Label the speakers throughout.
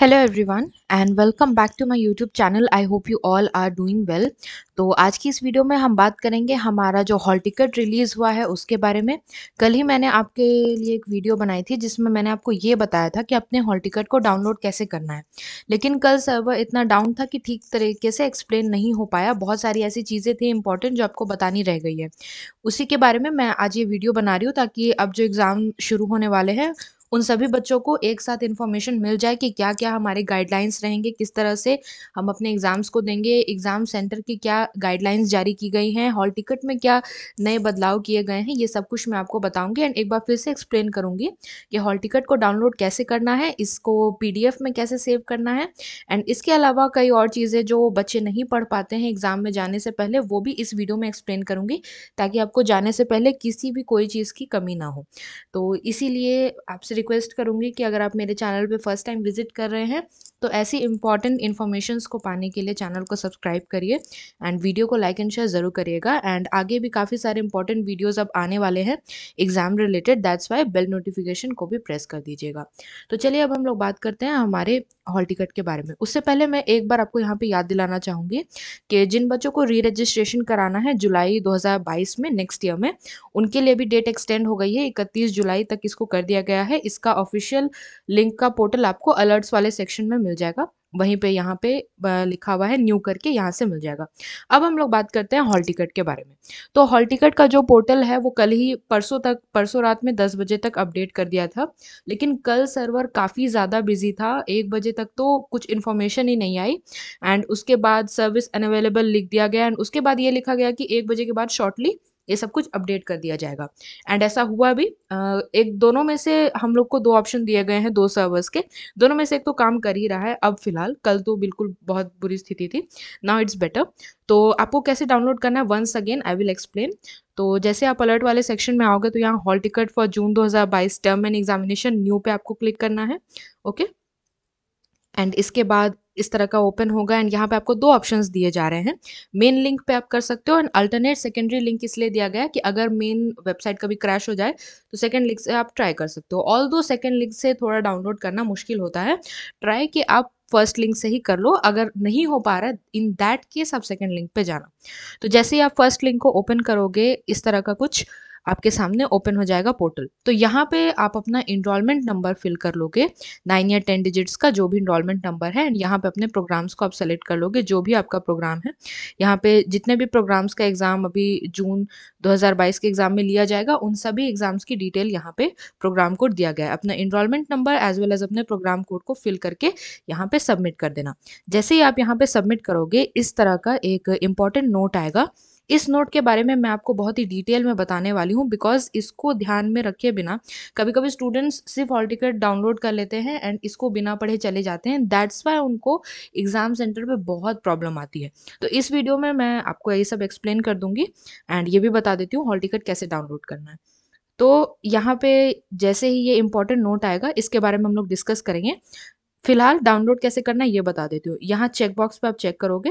Speaker 1: Hello everyone and welcome back to my YouTube channel I hope you all are doing well तो आज की इस video में हम बात करेंगे हमारा जो हॉल टिकट रिलीज़ हुआ है उसके बारे में कल ही मैंने आपके लिए एक वीडियो बनाई थी जिसमें मैंने आपको ये बताया था कि अपने हॉल टिकट को डाउनलोड कैसे करना है लेकिन कल सर्वर इतना डाउन था कि ठीक तरीके से एक्सप्लेन नहीं हो पाया बहुत सारी ऐसी चीज़ें थी इंपॉर्टेंट जो आपको बतानी रह गई है उसी के बारे में मैं आज ये वीडियो बना रही हूँ ताकि अब जो एग्ज़ाम शुरू होने वाले हैं उन सभी बच्चों को एक साथ इन्फॉर्मेशन मिल जाए कि क्या क्या हमारे गाइडलाइंस रहेंगे किस तरह से हम अपने एग्ज़ाम्स को देंगे एग्ज़ाम सेंटर की क्या गाइडलाइंस जारी की गई हैं हॉल टिकट में क्या नए बदलाव किए गए हैं ये सब कुछ मैं आपको बताऊंगी एंड एक बार फिर से एक्सप्लेन करूँगी कि हॉल टिकट को डाउनलोड कैसे करना है इसको पी में कैसे सेव करना है एंड इसके अलावा कई और चीज़ें जो बच्चे नहीं पढ़ पाते हैं एग्ज़ाम में जाने से पहले वो भी इस वीडियो में एक्सप्लेन करूँगी ताकि आपको जाने से पहले किसी भी कोई चीज़ की कमी ना हो तो इसीलिए आपसे रिक्वेस्ट करूँगी कि अगर आप मेरे चैनल पर फर्स्ट टाइम विज़िट कर रहे हैं तो ऐसी इंपॉर्टेंट इन्फॉर्मेशन को पाने के लिए चैनल को सब्सक्राइब करिए एंड वीडियो को लाइक एंड शेयर ज़रूर करिएगा एंड आगे भी काफ़ी सारे इंपॉर्टेंट वीडियोज़ अब आने वाले हैं exam related that's why bell notification को भी प्रेस कर दीजिएगा तो चलिए अब हम लोग बात करते हैं हमारे हॉल टिकट के बारे में उससे पहले मैं एक बार आपको यहाँ पे याद दिलाना चाहूँगी कि जिन बच्चों को री रजिस्ट्रेशन कराना है जुलाई 2022 में नेक्स्ट ईयर में उनके लिए भी डेट एक्सटेंड हो गई है 31 जुलाई तक इसको कर दिया गया है इसका ऑफिशियल लिंक का पोर्टल आपको अलर्ट्स वाले सेक्शन में मिल मिल जाएगा वहीं पे यहाँ पे लिखा हुआ है न्यू करके यहाँ से मिल जाएगा अब हम लोग बात करते हैं हॉल टिकट के बारे में तो हॉल टिकट का जो पोर्टल है वो कल ही परसों तक परसों रात में दस बजे तक अपडेट कर दिया था लेकिन कल सर्वर काफ़ी ज़्यादा बिजी था एक बजे तक तो कुछ इन्फॉर्मेशन ही नहीं आई एंड उसके बाद सर्विस अनअवेलेबल लिख दिया गया एंड उसके बाद ये लिखा गया कि एक बजे के बाद शॉर्टली ये सब कुछ अपडेट कर दिया जाएगा एंड ऐसा हुआ भी एक दोनों में से हम लोग को दो ऑप्शन दिए गए हैं दो सर्वर्स के दोनों में से एक तो काम कर ही रहा है अब फिलहाल कल तो बिल्कुल बहुत बुरी स्थिति थी नाउ इट्स बेटर तो आपको कैसे डाउनलोड करना है once again I will explain तो जैसे आप अलर्ट वाले सेक्शन में आओगे तो यहाँ हॉल टिकट फॉर जून दो टर्म एंड एग्जामिनेशन न्यू पे आपको क्लिक करना है ओके okay? एंड इसके बाद इस तरह का ओपन होगा एंड यहाँ पे आपको दो ऑप्शंस दिए जा रहे हैं मेन लिंक पे आप कर सकते हो एंड अल्टरनेट सेकेंडरी लिंक इसलिए दिया गया कि अगर मेन वेबसाइट कभी क्रैश हो जाए तो सेकेंड लिंक से आप ट्राई कर सकते हो ऑल दो सेकेंड लिंक से थोड़ा डाउनलोड करना मुश्किल होता है ट्राई कि आप फर्स्ट लिंक से ही कर लो अगर नहीं हो पा रहा इन दैट केस आप सेकेंड लिंक पे जाना तो जैसे ही आप फर्स्ट लिंक को ओपन करोगे इस तरह का कुछ आपके सामने ओपन हो जाएगा पोर्टल तो यहाँ पे आप अपना इनरोलमेंट नंबर फिल कर लोगे नाइन या टेन डिजिट्स का जो भी इनरोलमेंट नंबर है एंड यहाँ पे अपने प्रोग्राम्स को आप सेलेक्ट कर लोगे जो भी आपका प्रोग्राम है यहाँ पे जितने भी प्रोग्राम्स का एग्ज़ाम अभी जून दो के एग्ज़ाम में लिया जाएगा उन सभी एग्ज़ाम्स की डिटेल यहाँ पे प्रोग्राम कोड दिया गया है अपना enrolment number as well as अपने प्रोग्राम कोड को फिल करके यहाँ पे सबमिट कर देना जैसे ही आप यहाँ पे सबमिट करोगे इस तरह का एक इम्पॉर्टेंट नोट आएगा इस नोट के बारे में मैं आपको बहुत ही डिटेल में बताने वाली हूँ बिकॉज इसको ध्यान में रखे बिना कभी कभी स्टूडेंट्स सिर्फ हॉल टिकट डाउनलोड कर लेते हैं एंड इसको बिना पढ़े चले जाते हैं दैट्स वाई उनको एग्ज़ाम सेंटर पर बहुत प्रॉब्लम आती है तो इस वीडियो में मैं आपको ये सब एक्सप्लेन कर दूंगी एंड ये भी बता देती हूँ हॉल टिकट कैसे डाउनलोड करना है तो यहाँ पे जैसे ही ये इम्पोर्टेंट नोट आएगा इसके बारे में हम लोग डिस्कस करेंगे फिलहाल डाउनलोड कैसे करना है ये बता देती हूँ यहाँ चेकबॉक्स पर आप चेक करोगे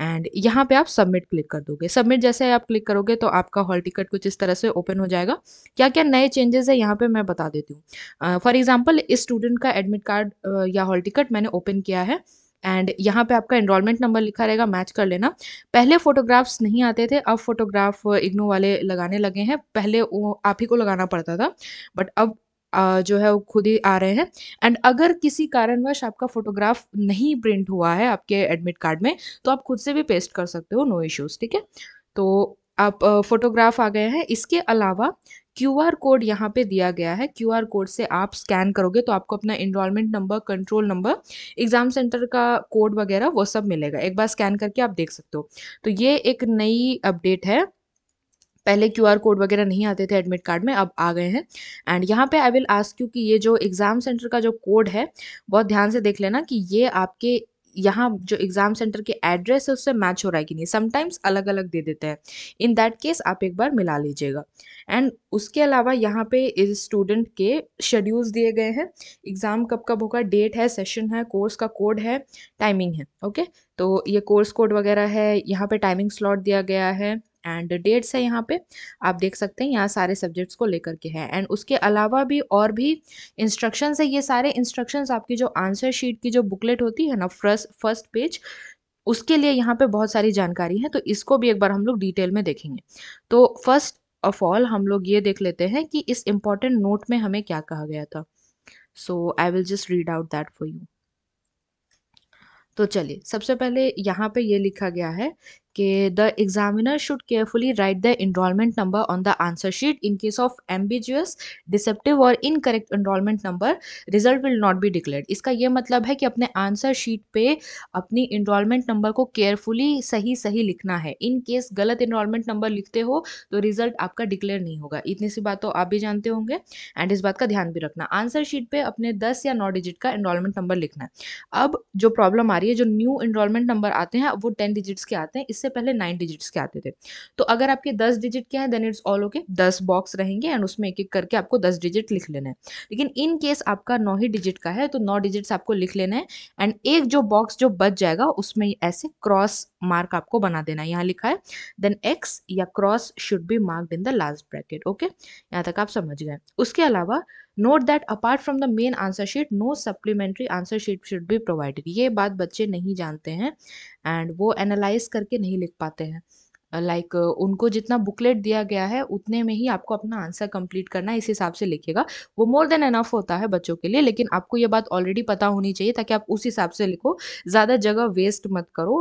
Speaker 1: एंड यहाँ पे आप सबमिट क्लिक कर दोगे सबमिट जैसे आप क्लिक करोगे तो आपका हॉल टिकट कुछ इस तरह से ओपन हो जाएगा क्या क्या नए चेंजेस है यहाँ पे मैं बता देती हूँ फॉर एग्जाम्पल इस स्टूडेंट का एडमिट कार्ड या हॉल टिकट मैंने ओपन किया है एंड यहाँ पे आपका इनरोलमेंट नंबर लिखा रहेगा मैच कर लेना पहले फोटोग्राफ्स नहीं आते थे अब फोटोग्राफ इग्नो वाले लगाने लगे हैं पहले वो आप ही को लगाना पड़ता था बट अब जो है वो खुद ही आ रहे हैं एंड अगर किसी कारणवश आपका फोटोग्राफ नहीं प्रिंट हुआ है आपके एडमिट कार्ड में तो आप खुद से भी पेस्ट कर सकते हो नो इश्यूज़ ठीक है तो आप फोटोग्राफ आ गए हैं इसके अलावा क्यू आर कोड यहाँ पे दिया गया है क्यू आर कोड से आप स्कैन करोगे तो आपको अपना enrolment number control number exam centre का कोड वगैरह वो सब मिलेगा एक बार स्कैन करके आप देख सकते हो तो ये एक नई अपडेट है पहले क्यू कोड वगैरह नहीं आते थे एडमिट कार्ड में अब आ गए हैं एंड यहाँ पे आई विल आस्क यू कि ये जो एग्ज़ाम सेंटर का जो कोड है बहुत ध्यान से देख लेना कि ये आपके यहाँ जो एग्ज़ाम सेंटर के एड्रेस है उससे मैच हो रहा है कि नहीं समटाइम्स अलग अलग दे देते हैं इन दैट केस आप एक बार मिला लीजिएगा एंड उसके अलावा यहाँ पे इस स्टूडेंट के शेड्यूल्स दिए गए हैं एग्ज़ाम कब कब होगा डेट है सेशन है कोर्स का कोड है टाइमिंग है ओके तो ये कोर्स कोड वगैरह है यहाँ पे टाइमिंग स्लॉट दिया गया है एंड डेट्स है यहाँ पे आप देख सकते हैं यहाँ सारे सब्जेक्ट्स को लेकर के है एंड उसके अलावा भी और भी इंस्ट्रक्शंस है ये सारे इंस्ट्रक्शंस आपकी जो आंसर शीट की जो बुकलेट होती है ना फर्स्ट फर्स्ट पेज उसके लिए यहाँ पे बहुत सारी जानकारी है तो इसको भी एक बार हम लोग डिटेल में देखेंगे तो फर्स्ट ऑफ ऑल हम लोग ये देख लेते हैं कि इस इम्पॉर्टेंट नोट में हमें क्या कहा गया था so I will just read out that for you तो चलिए सबसे पहले यहाँ पे ये लिखा गया है कि the examiner should carefully write the enrolment number on the answer sheet in case of ambiguous deceptive or incorrect enrolment number result will not be declare इसका ये मतलब है कि अपने आंसर शीट पे अपनी इनरोलमेंट नंबर को केयरफुली सही सही लिखना है इन केस गलत इनरोलमेंट नंबर लिखते हो तो रिजल्ट आपका डिक्लेयर नहीं होगा इतनी सी बात तो आप भी जानते होंगे एंड इस बात का ध्यान भी रखना आंसर शीट पर अपने दस या नौ डिजिट का इनरोलमेंट नंबर लिखना है अब जो प्रॉब्लम आ रही है जो न्यू इनरोलमेंट नंबर आते हैं वो टेन डिजिट्स के आते हैं इस इससे पहले नाइन डिजिट्स के आते थे तो अगर आपके दस डिजिट के हैं देन इट्स ऑल ओके दस बॉक्स रहेंगे एंड उसमें एक एक करके आपको दस डिजिट लिख लेना है लेकिन इन केस आपका नौ ही डिजिट का है तो नौ डिजिट्स आपको लिख लेना है एंड एक जो बॉक्स जो बच जाएगा उसमें ऐसे क्रॉस मार्क आपको बना देना है यहाँ लिखा है देन एक्स या cross should be marked in the last bracket okay यहाँ तक आप समझ गए उसके अलावा note that apart from the main answer sheet no supplementary answer sheet should be provided ये बात बच्चे नहीं जानते हैं एंड वो एनालाइज करके नहीं लिख पाते हैं लाइक उनको जितना बुकलेट दिया गया है उतने में ही आपको अपना आंसर कंप्लीट करना है इस हिसाब से लिखेगा वो मोर देन एनफ होता है बच्चों के लिए लेकिन आपको ये बात ऑलरेडी पता होनी चाहिए ताकि आप उस हिसाब से लिखो ज़्यादा जगह वेस्ट मत करो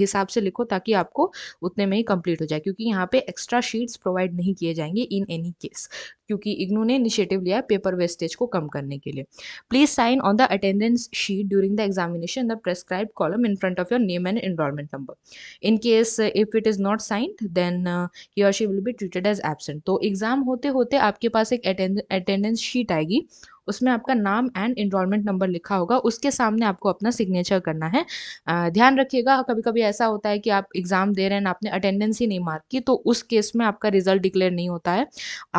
Speaker 1: हिसाब से लिखो ताकि आपको उतने में ही कंप्लीट हो जाए क्योंकि यहाँ पे एक्स्ट्रा शीट्स प्रोवाइड नहीं किए जाएंगे इन एनी केस क्योंकि इग्नू ने इनिशिएटिव लिया पेपर वेस्टेज को कम करने के लिए please sign on the attendance sheet during the examination the prescribe column in front of your name and enrolment number in case if it is not not signed then he or she will be treated as absent तो exam होते होते आपके पास एक attendance sheet आएगी उसमें आपका नाम and enrolment number लिखा होगा उसके सामने आपको अपना सिग्नेचर करना है ध्यान रखिएगा कभी कभी ऐसा होता है कि आप एग्ज़ाम दे रहे हैं आपने अटेंडेंस ही नहीं मार्क की तो उस केस में आपका रिजल्ट डिक्लेयर नहीं होता है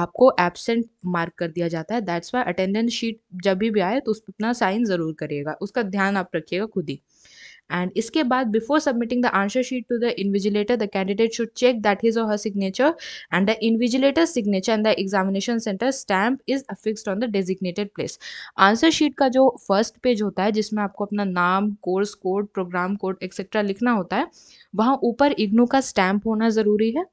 Speaker 1: आपको एबसेंट मार्क कर दिया जाता है दैट्स वाई अटेंडेंस शीट जब भी आए तो उस पर अपना साइन ज़रूर करिएगा उसका ध्यान आप रखिएगा खुद ही एंड इसके बाद before submitting the answer sheet to the invigilator the candidate should check that is her signature and the invigilator signature and the examination centre stamp is affixed on the designated place answer sheet का जो first page होता है जिसमें आपको अपना नाम course code programme code etcetera लिखना होता है वहाँ ऊपर इग्नू का स्टैम्प होना जरूरी है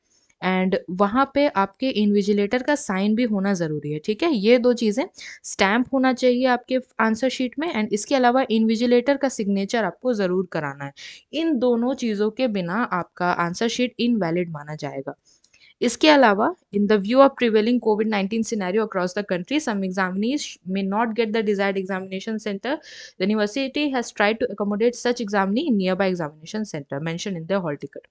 Speaker 1: एंड वहाँ पे आपके इन्विजिलेटर का साइन भी होना ज़रूरी है ठीक है ये दो चीज़ें स्टैम्प होना चाहिए आपके आंसर शीट में एंड इसके अलावा इन्विजिलेटर का सिग्नेचर आपको ज़रूर कराना है इन दोनों चीज़ों के बिना आपका आंसर शीट इनवैलिड माना जाएगा इसके अलावा in the view of prevailing COVID 19 scenario across the country some examinees may not get the desired examination centre the university has tried to accommodate such examinee in nearby examination centre mention in the hall ticket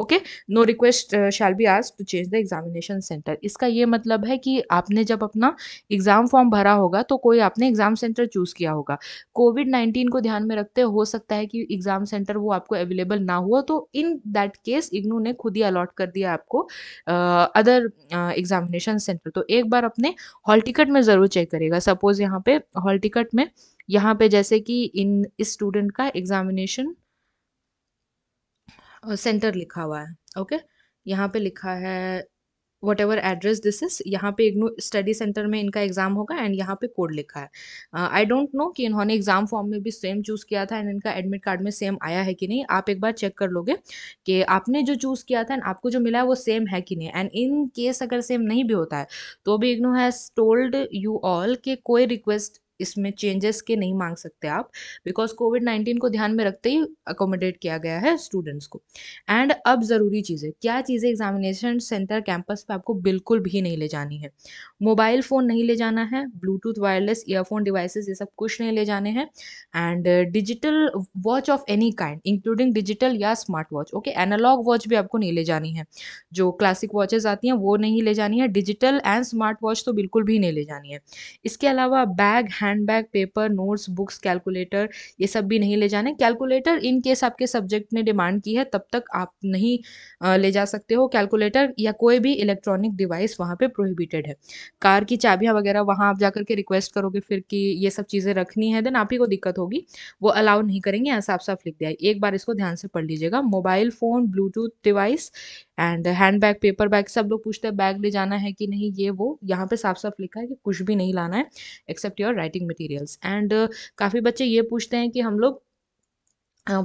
Speaker 1: okay no request shall be आज to change the examination centre इसका ये मतलब है कि आपने जब अपना exam form भरा होगा तो कोई आपने एग्ज़ाम सेंटर चूज़ किया होगा कोविड नाइन्टीन को ध्यान में रखते हो सकता है कि एग्ज़ाम सेंटर वो आपको अवेलेबल ना हुआ तो इन दैट केस इग्नू ने खुद ही अलॉट कर दिया आपको अदर एग्जामिनेशन सेंटर तो एक बार अपने हॉल टिकट में ज़रूर चेक करेगा सपोज़ यहाँ पे हॉल टिकट में यहाँ पे जैसे कि इन इस स्टूडेंट का एग्जामिनेशन सेंटर लिखा हुआ है ओके यहाँ पे लिखा है whatever address this is यहाँ पे इग्नू स्टडी सेंटर में इनका एग्ज़ाम होगा एंड यहाँ पे कोड लिखा है आई डोंट नो कि इन्होंने एग्ज़ाम फॉर्म में भी सेम चूज़ किया था एंड इनका एडमिट कार्ड में सेम आया है कि नहीं आप एक बार चेक कर लोगे कि आपने जो चूज़ किया था एंड आपको जो मिला है वो सेम है कि नहीं एंड इन केस अगर सेम नहीं भी होता है तो भी IGNOU has told you all के कोई रिक्वेस्ट इसमें चेंजेस के नहीं मांग सकते आप बिकॉज कोविड नाइन्टीन को ध्यान में रखते ही अकोमोडेट किया गया है स्टूडेंट्स को एंड अब ज़रूरी चीज़ें क्या चीज़ें एग्जामिनेशन सेंटर कैंपस पर आपको बिल्कुल भी नहीं ले जानी है मोबाइल फ़ोन नहीं ले जाना है ब्लूटूथ वायरलेस ईयरफोन डिवाइसेस ये सब कुछ नहीं ले जाने हैं and digital watch of any kind including digital या smart watch okay analogue watch भी आपको नहीं ले जानी है जो क्लासिक वॉचेज़ आती हैं वो नहीं ले जानी है डिजिटल एंड स्मार्ट वॉच तो बिल्कुल भी नहीं ले जानी है इसके अलावा bag hand hand bag paper notes books calculator ये सब भी नहीं ले जाने कैलकुलेटर इन केस आपके सब्जेक्ट ने डिमांड की है तब तक आप नहीं ले जा सकते हो कैलकुलेटर या कोई भी इलेक्ट्रॉनिक डिवाइस वहाँ पे प्रोहिबिटेड है कार की चाबियाँ वगैरह वहाँ आप जा करके रिक्वेस्ट करोगे फिर कि ये सब चीज़ें रखनी है देन आप ही को दिक्कत होगी वो अलाउ नहीं करेंगे यहाँ साफ साफ लिख दिया एक बार इसको ध्यान से पढ़ लीजिएगा mobile phone Bluetooth device and hand bag paper bag सब लोग पूछते हैं बैग ले जाना है कि नहीं ये वो यहाँ पे साफ साफ लिखा है कि कुछ भी नहीं लाना है except your writing materials and काफ़ी बच्चे ये पूछते हैं कि हम लोग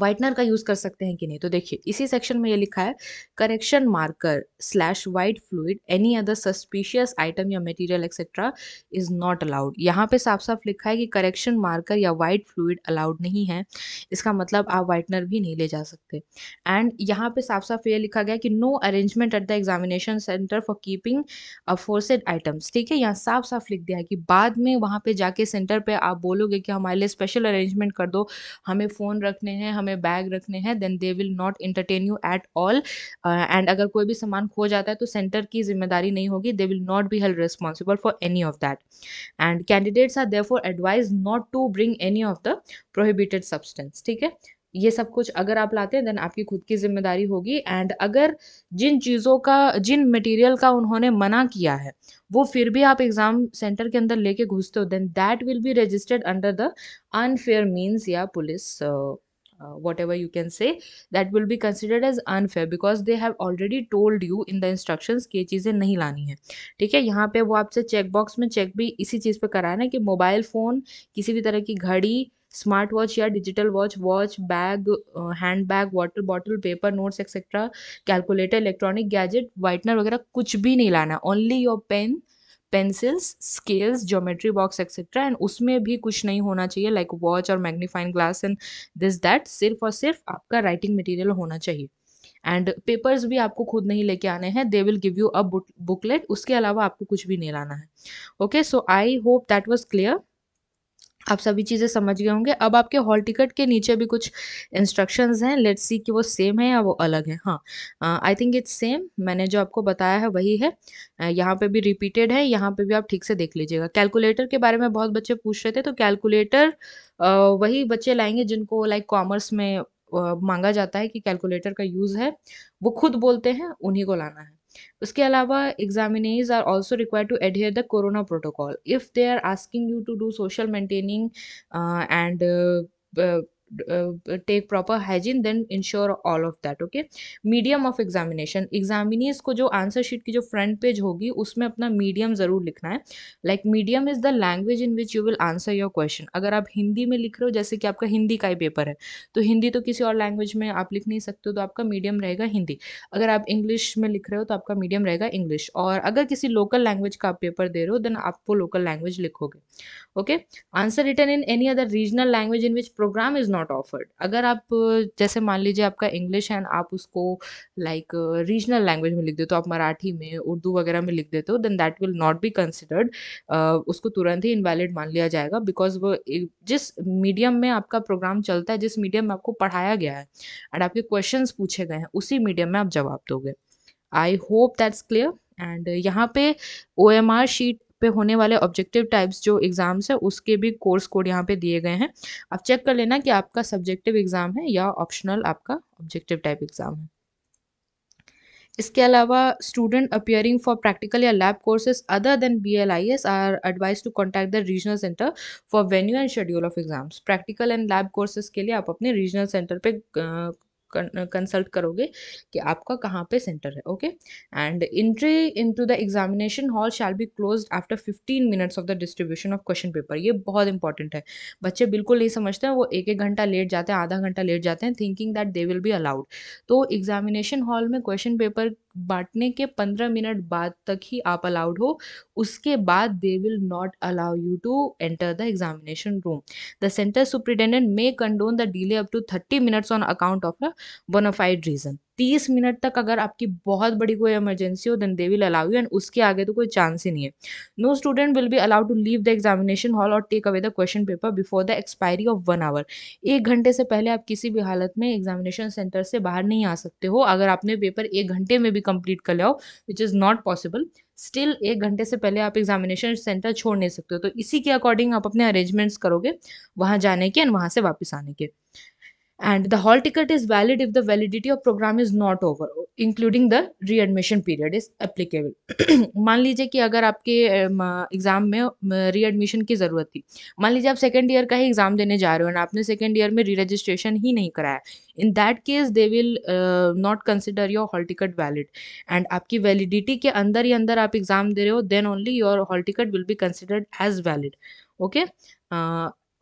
Speaker 1: वाइटनर का यूज़ कर सकते हैं कि नहीं तो देखिए इसी सेक्शन में ये लिखा है correction marker slash white fluid any other suspicious item या material etcetera is not allowed यहाँ पे साफ साफ लिखा है कि करेक्शन मार्कर या वाइट फ्लूड अलाउड नहीं है इसका मतलब आप वाइटनर भी नहीं ले जा सकते एंड यहाँ पे साफ साफ ये लिखा गया कि no arrangement at the examination centre for keeping aforesaid items ठीक है यहाँ साफ साफ लिख दिया है कि बाद में वहाँ पर जाके सेंटर पर आप बोलोगे कि हमारे लिए स्पेशल अरेंजमेंट कर दो हमें फ़ोन रखने हैं हैं हमें बैग रखने हैं then they will not entertain you at all and अगर कोई भी सामान खो जाता है तो सेंटर की जिम्मेदारी नहीं होगी they will not be held responsible for any of that and candidates are therefore advise not to bring any of the prohibited substance ठीक है ये सब कुछ अगर आप लाते हैं देन आपकी खुद की जिम्मेदारी होगी एंड अगर जिन चीज़ों का जिन मटेरियल का उन्होंने मना किया है वो फिर भी आप एग्ज़ाम सेंटर के अंदर लेके घुसते हो then that will be registered under the unfair means या police uh, uh, whatever you can say that will be considered as unfair because they have already told you in the instructions कि ये चीज़ें नहीं लानी है ठीक है यहाँ पे वो आपसे चेकबॉक्स में चेक भी इसी चीज़ पे कराना है कि मोबाइल फ़ोन किसी भी तरह की घड़ी स्मार्ट वॉच या digital watch watch bag hand bag water bottle paper notes etcetera calculator electronic gadget whitener वगैरह कुछ भी नहीं लाना only your pen pencils scales geometry box etcetera and उसमें भी कुछ नहीं होना चाहिए लाइक वॉच और magnifying glass and this that सिर्फ और सिर्फ आपका राइटिंग मटेरियल होना चाहिए एंड पेपर्स भी आपको खुद नहीं लेके आने हैं they will give you a booklet उसके अलावा आपको कुछ भी नहीं लाना है okay so I hope that was clear आप सभी चीज़ें समझ गए होंगे अब आपके हॉल टिकट के नीचे भी कुछ इंस्ट्रक्शंस हैं लेट्स सी कि वो सेम है या वो अलग है हाँ आई थिंक इट्स सेम मैंने जो आपको बताया है वही है uh, यहाँ पे भी रिपीटेड है यहाँ पे भी आप ठीक से देख लीजिएगा कैलकुलेटर के बारे में बहुत बच्चे पूछ रहे थे तो कैलकुलेटर uh, वही बच्चे लाएंगे जिनको लाइक कॉमर्स में uh, मांगा जाता है कि कैलकुलेटर का यूज़ है वो खुद बोलते हैं उन्हीं को लाना है उसके अलावा examinees are also required to adhere the corona protocol if they are asking you to do social maintaining and take proper hygiene then ensure all of that okay medium of examination examinees को जो answer sheet की जो front page होगी उसमें अपना medium ज़रूर लिखना है like medium is the language in which you will answer your question अगर आप हिंदी में लिख रहे हो जैसे कि आपका हिंदी का ही पेपर है तो हिंदी तो किसी और लैंग्वेज में आप लिख नहीं सकते हो तो आपका मीडियम रहेगा हिंदी अगर आप इंग्लिश में लिख रहे हो तो आपका मीडियम रहेगा इंग्लिश और अगर किसी लोकल लैंग्वेज का आप पेपर दे रहे हो देन आप वो लोकल लैंग्वेज लिखोगे okay answer written in any other regional language in which programme is not not offered अगर आप जैसे मान लीजिए आपका इंग्लिश है आप उसको लाइक रीजनल लैंग्वेज में लिख देते हो आप मराठी में उर्दू वगैरह में लिख देते हो then that will not be considered उसको तुरंत ही इनवैलिड मान लिया जाएगा बिकॉज वो जिस मीडियम में आपका प्रोग्राम चलता है जिस मीडियम में आपको पढ़ाया गया है एंड आपके क्वेश्चन पूछे गए हैं उसी मीडियम में आप जवाब दोगे I hope that's clear and यहाँ पे ओ एम आर शीट पे होने वाले ऑब्जेक्टिव टाइप्स जो एग्ज़ाम्स है उसके भी कोर्स कोड यहाँ पे दिए गए हैं आप चेक कर लेना कि आपका सब्जेक्टिव एग्ज़ाम है या ऑप्शनल आपका ऑब्जेक्टिव टाइप एग्ज़ाम है इसके अलावा स्टूडेंट अपियरिंग फॉर प्रैक्टिकल या lab courses other than B L I S are advise to contact the regional centre for venue and schedule of exams practical and lab courses के लिए आप अपने regional centre पे consult करोगे कि आपका कहाँ पे सेंटर है okay and entry into the examination hall shall be close after fifteen minutes of the distribution of question paper ये बहुत इंपॉर्टेंट है बच्चे बिल्कुल नहीं समझते हैं वो एक एक घंटा लेट जाते हैं आधा घंटा लेट जाते हैं thinking that they will be allowed तो एग्जामिनेशन हॉल में क्वेश्चन पेपर बांटने के पंद्रह मिनट बाद तक ही आप अलाउड हो उसके बाद they will not allow you to enter the examination room the centre superintendent may condone the delay up to thirty minutes on account of a bona fide reason तीस मिनट तक अगर आपकी बहुत बड़ी कोई इमरजेंसी हो then they will allow you and उसके आगे तो कोई चांस ही नहीं है no student will be allowed to leave the examination hall or take away the question paper before the expiry of one hour एक घंटे से पहले आप किसी भी हालत में एग्जामिनेशन सेंटर से बाहर नहीं आ सकते हो अगर आपने पेपर एक घंटे में भी कंप्लीट कर लिया हो which is not possible still एक घंटे से पहले आप एग्जामिनेशन सेंटर छोड़ नहीं सकते हो तो इसी के अकॉर्डिंग आप अपने अरेंजमेंट्स करोगे वहाँ जाने के एंड वहाँ से वापस आने के and the hall ticket is valid if the validity of program is not over including the readmission period is applicable मान लीजिए कि अगर आपके एग्ज़ाम में रीएडमिशन की ज़रूरत थी मान लीजिए आप सेकेंड ईयर का ही एग्ज़ाम देने जा रहे हो और आपने सेकेंड ईयर में री रजिस्ट्रेशन ही नहीं कराया in that case they will not consider your hall ticket valid and आपकी वैलिडिटी के अंदर ही अंदर आप एग्ज़ाम दे रहे हो then only your hall ticket will be considered as valid okay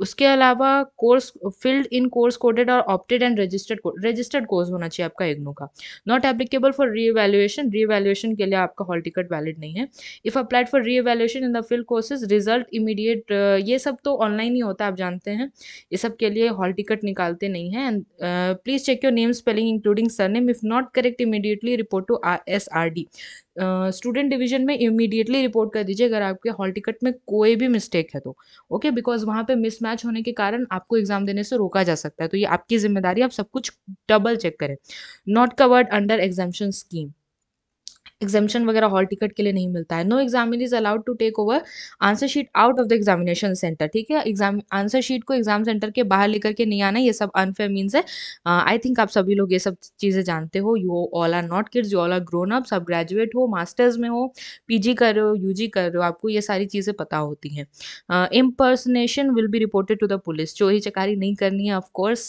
Speaker 1: उसके अलावा course field in course coded or opted and registered registered course होना चाहिए आपका इग्नो का नॉट एप्लीकेबल फॉर री री रीवैल्यूएशन के लिए आपका हॉल टिकट वैलिड नहीं है if applied for re revaluation in the field courses result immediate ये सब तो ऑनलाइन ही होता है आप जानते हैं ये सब के लिए हॉल टिकट निकालते नहीं हैं and please check your name spelling including surname if not correct immediately report to S R D student division में इमीडिएटली रिपोर्ट कर दीजिए अगर आपके हॉल टिकट में कोई भी मिस्टेक है तो ओके बिकॉज वहाँ पे मिसमैच होने के कारण आपको एग्जाम देने से रोका जा सकता है तो ये आपकी जिम्मेदारी आप सब कुछ डबल चेक करें not covered under examination scheme examination वगैरह हॉल टिकट के लिए नहीं मिलता है no examinee is allowed to take over answer sheet out of the examination centre ठीक है एग्जाम आंसर शीट को एग्जाम सेंटर के बाहर लेकर के नहीं आना ये सब अनफेयर मीन्स है आई uh, थिंक आप सभी लोग ये सब चीज़ें जानते हो you all are not kids you all are grown up सब ग्रेजुएट हो मास्टर्स में हो पीजी कर रहे हो यूजी कर रहे हो आपको ये सारी चीज़ें पता होती हैं impersonation will be reported to the police चोरी चकारी नहीं करनी है of course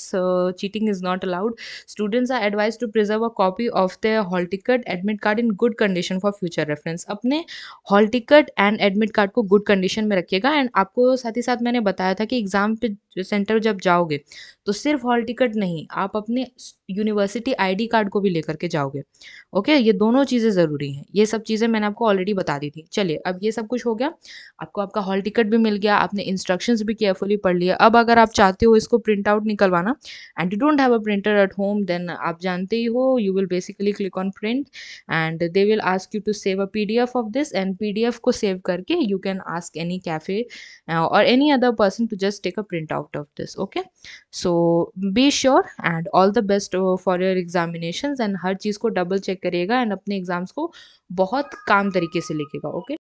Speaker 1: cheating is not allowed students are advise to preserve a copy of the hall ticket admit card in good condition for future reference अपने hall ticket and admit card को good condition में रखिएगा and आपको साथ ही साथ मैंने बताया था कि एग्ज़ाम पे सेंटर जब जाओगे तो सिर्फ हॉल टिकट नहीं आप अपने यूनिवर्सिटी आईडी कार्ड को भी लेकर के जाओगे ओके ये दोनों चीज़ें ज़रूरी हैं ये सब चीज़ें मैंने आपको ऑलरेडी बता दी थी चलिए अब ये सब कुछ हो गया आपको आपका हॉल टिकट भी मिल गया आपने इंस्ट्रक्शंस भी केयरफुली पढ़ लिया अब अगर आप चाहते हो इसको प्रिंट आउट निकलवाना and you don't have a printer at home then आप जानते ही हो you will basically click on print and they will ask you to save a P of this and P को सेव करके you can ask any cafe or any other person to just take a print out out of this okay so be sure and all the best uh, for your examination and हर चीज़ को double check करिएगा and अपने exams को बहुत काम तरीके से लिखेगा ओके